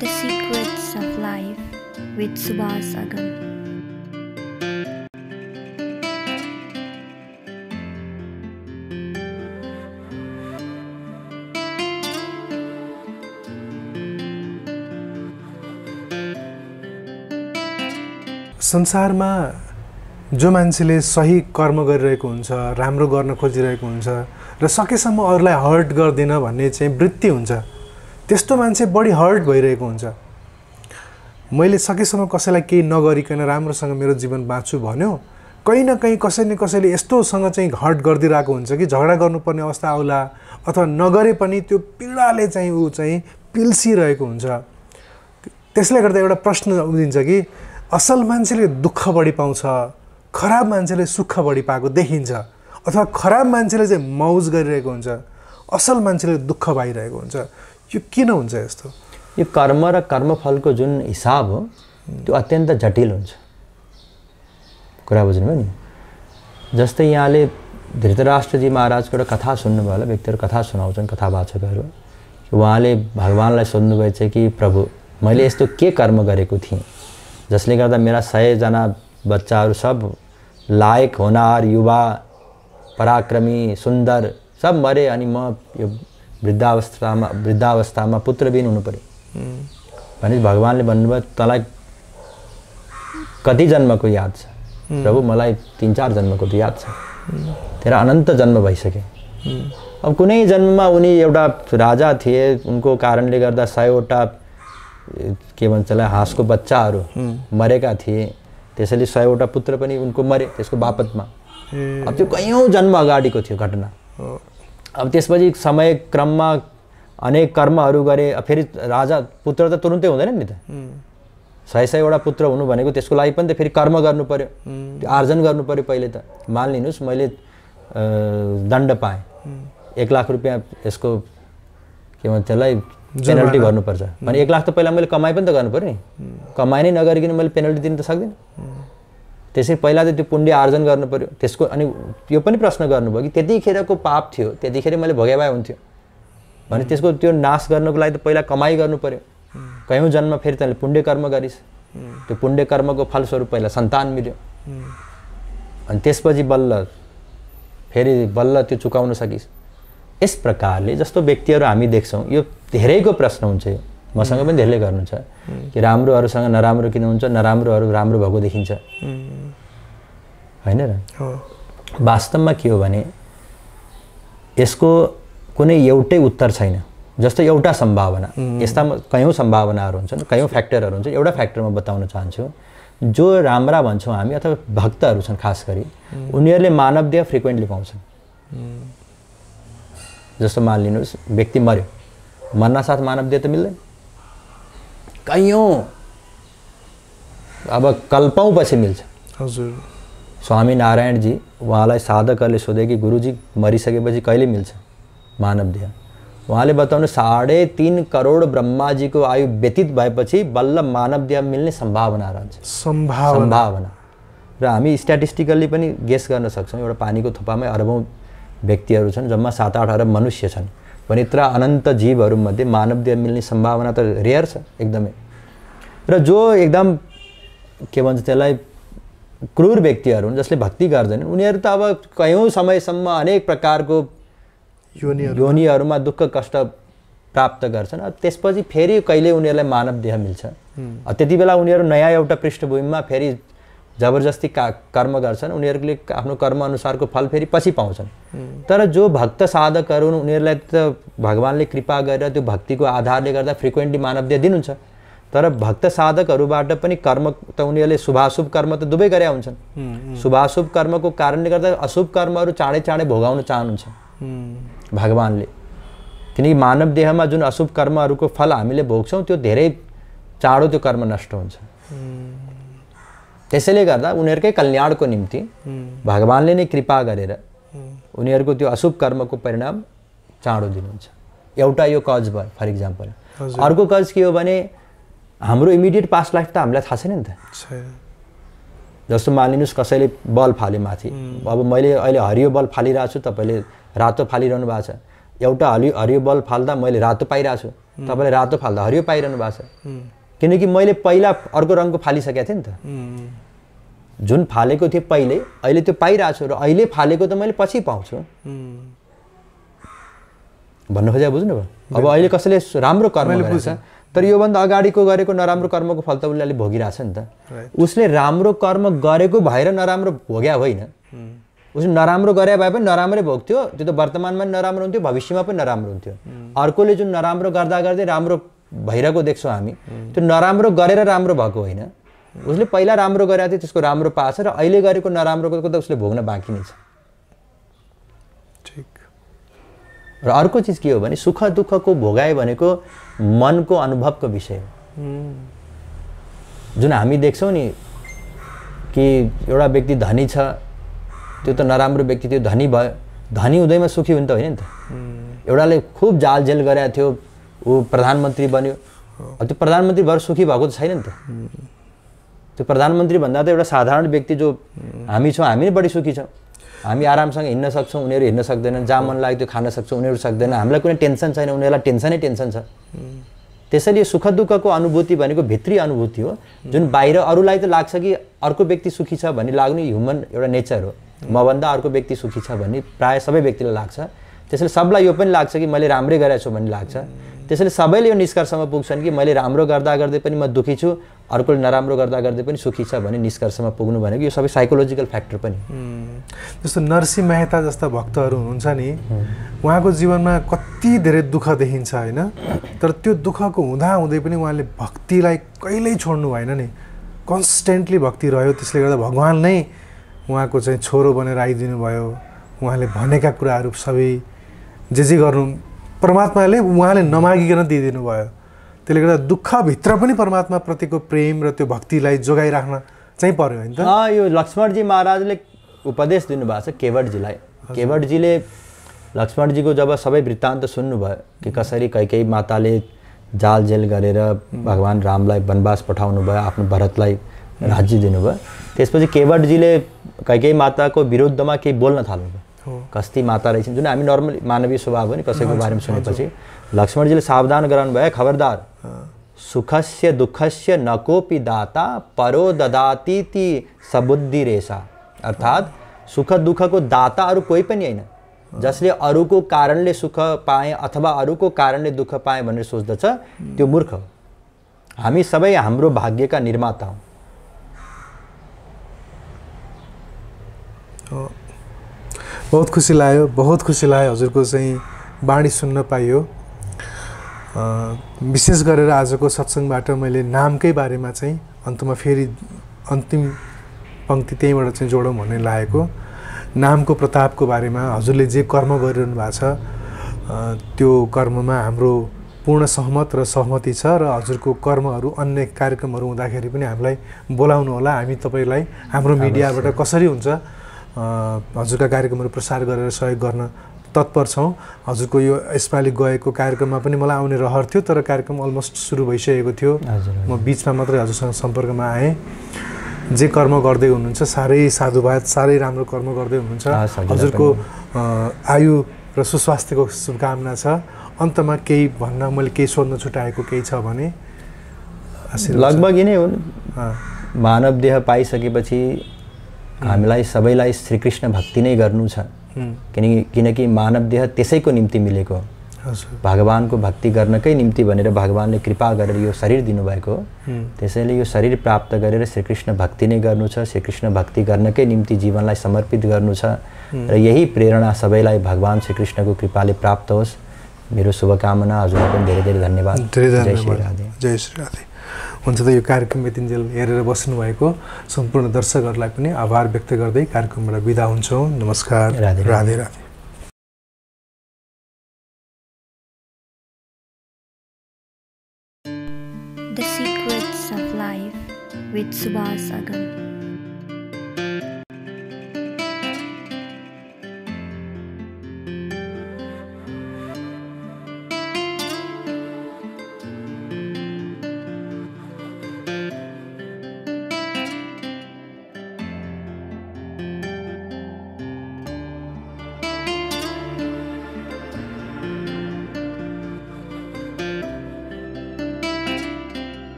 The Secrets of Life with Subhas Agam. संसारमा जो मान्छेले सही कर्म गरिरहेको हुन्छ राम्रो गर्न खोजिरहेको हुन्छ र सकेसम्म अरूलाई हर्ट गर्दिन भन्ने चाहिँ वृत्ति हुन्छ त्यस्तो मान्छे बढी हर्ट भइरहेको हुन्छ मैले सकेसम्म कसैलाई केही नगरिकन राम्रोसँग मेरो जीवन बाँच्छु भन्यो कहीँ न कहीँ कसै न कसैले यस्तोसँग चाहिँ हर्ट गरिदिरहेको हुन्छ कि झगडा गर्नुपर्ने अवस्था आउला अथवा नगरे पनि त्यो पीडाले चाहिँ ऊ चाहिँ पिल्सिरहेको हुन्छ त्यसले गर्दा एउटा प्रश्न उम्रिन्छ कि असल मान्छेले दुःख बढी पाउँछ खराब मान्छेले सुख बढी पाएको देखिन्छ अथवा खराब मान्छेले चाहिँ मौज गरिरहेको हुन्छ असल मान्छेले दुःख पाइरहेको हुन्छ यो किन हुन्छ यस्तो यो कर्म र कर्मफलको जुन हिसाब हो त्यो अत्यन्त जटिल हुन्छ कुरा बुझ्नुभयो नि जस्तै यहाँले धृतराष्ट्रजी महाराजको एउटा कथा सुन्नुभयो होला व्यक्तिहरू कथा सुनाउँछन् कथावाचकहरू उहाँले भगवान्लाई सोध्नुभएछ कि प्रभु मैले यस्तो के कर्म गरेको थिएँ जसले गर्दा मेरा सयजना बच्चाहरू सब लायक होनार युवा पराक्रमी सुन्दर सब मरे अनि म यो वृद्धावस्थामा वृद्धावस्थामा पुत्रविहीन हुनु पऱ्यो भनेपछि भगवान्ले भन्नुभयो तँलाई कति जन्मको याद छ प्रभु मलाई तिन चार जन्मको त याद छ तेरा अनन्त जन्म भइसके अब कुनै जन्ममा उनी एउटा राजा थिए उनको कारणले गर्दा सयवटा के भन्छ हाँसको बच्चाहरू मरेका थिए त्यसैले सयवटा पुत्र पनि उनको मरे त्यसको बापतमा अब त्यो कैयौँ जन्म अगाडिको थियो घटना अब त्यसपछि समय क्रममा अनेक कर्महरू गरे फेरि राजा पुत्र त तुरुन्तै हुँदैन नि त सय सयवटा पुत्र हुनु भनेको त्यसको लागि पनि त फेरि कर्म गर्नु पऱ्यो आर्जन गर्नु पऱ्यो पहिले त मानिलिनुहोस् मैले दण्ड पाएँ एक लाख रुपियाँ यसको के भन्छ त्यसलाई पेनल्टी गर्नुपर्छ अनि एक लाख त पहिला मैले कमाइ पनि त गर्नु पऱ्यो नि कमाइ नै नगरिकन मैले पेनल्टी दिनु त सक्दिनँ त्यसै पहिला त त्यो पुण्य आर्जन गर्नु पऱ्यो त्यसको अनि यो पनि प्रश्न गर्नुभयो कि त्यतिखेरको पाप थियो त्यतिखेर मैले भोगे भए हुन्थ्यो भने त्यसको त्यो नाश गर्नुको लागि त पहिला कमाइ गर्नु पऱ्यो कयौँ जन्म फेरि तैँले पुण्य कर्म गरिस् त्यो पुण्य कर्मको फलस्वरूप पहिला सन्तान मिल्यो अनि त्यसपछि बल्ल फेरि बल्ल त्यो चुकाउन सकिस् यस प्रकारले जस्तो व्यक्तिहरू हामी देख्छौँ यो धेरैको प्रश्न हुन्छ यो मसँग पनि धेरैले गर्नुहुन्छ कि राम्रोहरूसँग नराम्रो किन हुन्छ नराम्रोहरू राम्रो भएको देखिन्छ होइन र वास्तवमा के हो भने यसको कुनै एउटै उत्तर छैन जस्तो एउटा सम्भावना यस्ता कयौँ सम्भावनाहरू हुन्छन् कयौँ फ्याक्टरहरू हुन्छन् एउटा फ्याक्टर म बताउन चाहन्छु जो राम्रा भन्छौँ हामी अथवा भक्तहरू छन् खास गरी उनीहरूले मानव देह फ्रिक्वेन्टली पाउँछन् जस्तो मान लिनुहोस् व्यक्ति मऱ्यो मर्नासाथ मानव देह त मिल्दैन कैयौँ अब कल्पौँ पछि मिल्छ हजुर स्वामी नारायणजी उहाँलाई साधकहरूले सोधे कि गुरुजी मरिसकेपछि कहिले मिल्छ मानव देह उहाँले बताउनु साढे तिन करोड ब्रह्माजीको आयु व्यतीत भएपछि बल्ल मानव देह मिल्ने सम्भावना रहन्छ सम्भावना सम्भावना र हामी स्ट्याटिस्टिकल्ली पनि गेस गर्न सक्छौँ एउटा पानीको थुपामै अरबौँ व्यक्तिहरू छन् जम्मा सात आठ अरब मनुष्य छन् भने यत्र अनन्त जीवहरूमध्ये मानवदेह मिल्ने सम्भावना त रेयर छ एकदमै र जो एकदम के भन्छ त्यसलाई क्रूर व्यक्तिहरू हुन् जसले भक्ति गर्दैनन् उनीहरू त अब कयौँ समयसम्म अनेक प्रकारको योनिहरूमा दुःख कष्ट प्राप्त गर्छन् अब त्यसपछि फेरि कहिले उनीहरूलाई मानव देह मिल्छ त्यति बेला उनीहरू नयाँ एउटा पृष्ठभूमिमा फेरि जबरजस्ती का कर्म गर्छन् उनीहरूले आफ्नो कर्मअनुसारको फल फेरि पछि पाउँछन् तर जो भक्त साधकहरू हुन् उनीहरूलाई त भगवान्ले कृपा गरेर त्यो भक्तिको आधारले गर्दा फ्रिक्वेन्टली मानवदेह दिनुहुन्छ तर भक्त साधकहरूबाट पनि कर्म त उनीहरूले शुभाशुभ कर्म त दुवै गरे हुन्छन् शुभाशुभ कर्मको कारणले गर्दा अशुभ कर्महरू चाँडै चाँडै भोगाउन चाहनुहुन्छ भगवान्ले किनकि मानव देहमा जुन अशुभ कर्महरूको फल हामीले भोग्छौँ त्यो धेरै चाँडो त्यो कर्म नष्ट हुन्छ त्यसैले गर्दा उनीहरूकै कल्याणको निम्ति भगवान्ले नै कृपा गरेर उनीहरूको त्यो अशुभ कर्मको परिणाम चाँडो दिनुहुन्छ एउटा यो कज भयो फर इक्जाम्पल अर्को कज के हो भने हाम्रो इमिडिएट पास्ट लाइफ त हामीलाई थाहा छैन नि त जस्तो मानिनुहोस् कसैले बल फाल्यो माथि अब मैले अहिले हरियो बल फालिरहेको छु तपाईँले रातो फालिरहनु भएको छ एउटा हरियो हरियो बल फाल्दा मैले रातो पाइरहेको छु तपाईँले रातो फाल्दा हरियो पाइरहनु भएको छ किनकि मैले पहिला अर्को रङको फालिसकेको थिएँ नि त जुन फालेको थिएँ पहिले अहिले त्यो पाइरहेको छु र अहिले फालेको त मैले पछि पाउँछु भन्नु खोजेको बुझ्नुभयो अब अहिले कसैले राम्रो कर्म बुझ्छ तर योभन्दा अगाडिको गरेको नराम्रो कर्मको फल त उसले अहिले भोगिरहेछ नि त उसले राम्रो कर्म गरेको भएर नराम्रो भोग्या होइन उसले नराम्रो गरे भए पनि नराम्रै भोग्थ्यो त्यो त वर्तमानमा पनि नराम्रो हुन्थ्यो भविष्यमा पनि नराम्रो हुन्थ्यो अर्कोले जुन नराम्रो गर्दा गर्दै राम्रो भइरहेको देख्छौँ हामी त्यो नराम्रो गरेर राम्रो भएको होइन उसले पहिला राम्रो गरेको थियो त्यसको राम्रो पाएको र अहिले गरेको नराम्रोको त उसले भोग्न बाँकी नै छ ठिक र अर्को चिज के हो भने सुख दुःखको भोगायो भनेको मनको अनुभवको विषय हो जुन हामी देख्छौँ नि कि एउटा व्यक्ति धनी छ त्यो त नराम्रो व्यक्ति त्यो धनी भयो धनी हुँदैमा सुखी हुन् त होइन नि त एउटाले खुब जालझेल गरेको थियो ऊ प्रधानमन्त्री बन्यो त्यो प्रधानमन्त्री भएर सुखी भएको त छैन नि त त्यो प्रधानमन्त्री भन्दा त एउटा साधारण व्यक्ति जो हामी छौँ हामी नै बढी सुखी छौँ हामी आरामसँग हिँड्न सक्छौँ उनीहरू हिँड्न सक्दैनन् जहाँ मन लाग्यो त्यो खान सक्छौँ उनीहरू सक्दैन हामीलाई कुनै टेन्सन छैन उनीहरूलाई टेन्सनै टेन्सन छ त्यसैले सुख दुःखको अनुभूति भनेको भित्री अनुभूति हो जुन बाहिर अरूलाई त लाग्छ कि अर्को व्यक्ति सुखी छ भन्ने लाग्नु ह्युमन एउटा नेचर हो मभन्दा अर्को व्यक्ति सुखी छ भन्ने प्रायः सबै व्यक्तिलाई लाग्छ त्यसैले सबलाई यो पनि लाग्छ कि मैले राम्रै गरेको छु भन्ने लाग्छ त्यसैले सबैले यो निष्कर्षमा पुग्छन् कि मैले राम्रो गर्दा गर्दै पनि म दुखी छु अर्कोले नराम्रो गर्दा गर्दै पनि सुखी छ भने निष्कर्षमा पुग्नु भनेको यो सबै साइकोलोजिकल फ्याक्टर पनि जस्तो नरसिंह मेहता जस्ता भक्तहरू हुनुहुन्छ नि उहाँको जीवनमा कति धेरै दुःख देखिन्छ होइन तर त्यो दुःखको हुँदै पनि उहाँले भक्तिलाई कहिल्यै छोड्नु भएन नि कन्सटेन्टली भक्ति रह्यो त्यसले गर्दा भगवान् नै उहाँको चाहिँ छोरो बनेर आइदिनु भयो उहाँले भनेका कुराहरू सबै जे जे गर्नु परमात्माले उहाँले नमागिकन दिइदिनु भयो त्यसले गर्दा दुःखभित्र पनि परमात्माप्रतिको प्रेम र त्यो भक्तिलाई जोगाइराख्न चाहिँ पर्यो होइन त यो लक्ष्मणजी महाराजले उपदेश दिनुभएको छ केवटजीलाई केवटजीले लक्ष्मणजीको जब सबै वृत्तान्त सुन्नुभयो कि कसरी कैकै माताले जेल गरेर भगवान् रामलाई वनवास पठाउनु भयो आफ्नो भरतलाई राज्य दिनुभयो त्यसपछि केवटजीले कैकै माताको विरुद्धमा केही बोल्न थाल्नुभयो कस्ती माता रहेछन् जुन हामी नर्मल मानवीय स्वभाव हो नि कसैको बारेमा सुनेपछि लक्ष्मणजीले सावधान गराउनु भयो खबरदार सुखस्य दुःखस्य नकोपि दाता परो ददाती सबुद्धि रेसा अर्थात् सुख दुःखको दाता अरू कोही पनि होइन जसले अरूको कारणले सुख पाएँ अथवा अरूको कारणले दुःख पाएँ भनेर सोच्दछ त्यो मूर्ख हो हामी सबै हाम्रो भाग्यका निर्माता हौँ बहुत खुसी लाग्यो बहुत खुसी लाग्यो हजुरको चाहिँ बाणी सुन्न पाइयो विशेष गरेर आजको सत्सङबाट मैले नामकै बारेमा चाहिँ अन्तमा फेरि अन्तिम पङ्क्ति त्यहीँबाट चाहिँ जोडौँ भन्ने लागेको नामको प्रतापको बारेमा हजुरले जे कर्म गरिरहनु भएको छ त्यो कर्ममा हाम्रो पूर्ण सहमत र सहमति छ र हजुरको कर्महरू अन्य कार्यक्रमहरू हुँदाखेरि पनि हामीलाई बोलाउनु होला हामी तपाईँलाई हाम्रो मिडियाबाट कसरी हुन्छ हजुरका कार्यक्रमहरू प्रसार गरेर सहयोग गर्न तत्पर छौँ हजुरको यो यसपालि गएको कार्यक्रममा पनि मलाई आउने रहर थियो तर कार्यक्रम अलमोस्ट सुरु भइसकेको थियो म बिचमा मात्रै हजुरसँग सम्पर्कमा आएँ जे कर्म गर्दै हुनुहुन्छ साह्रै साधुवाद साह्रै राम्रो कर्म गर्दै हुनुहुन्छ हजुरको आयु र सुस्वास्थ्यको शुभकामना छ अन्तमा केही भन्न मैले केही सोध्न छुट्याएको केही छ भने लगभग यिनै हुन् मानव देह पाइसकेपछि हामीलाई सबैलाई श्रीकृष्ण भक्ति नै गर्नु छ किनकि किनकि मानव देह त्यसैको निम्ति मिलेको हो भगवान्को भक्ति गर्नकै निम्ति भनेर भगवान्ले कृपा गरेर यो शरीर दिनुभएको हो त्यसैले यो शरीर प्राप्त गरेर श्रीकृष्ण भक्ति नै गर्नु छ श्रीकृष्ण भक्ति गर्नकै निम्ति जीवनलाई समर्पित गर्नु छ र यही प्रेरणा सबैलाई भगवान् श्रीकृष्णको कृपाले प्राप्त होस् मेरो शुभकामना हजुरलाई पनि धेरै धेरै धन्यवाद जय श्री राधे जय श्री राधे हुन्छ त यो कार्यक्रम यतिन्जेल हेरेर बस्नुभएको सम्पूर्ण दर्शकहरूलाई पनि आभार व्यक्त गर्दै कार्यक्रमबाट बिदा हुन्छौँ नमस्कार Radhe Radhe, Radhe. The Secrets of Life with Subhas Agam.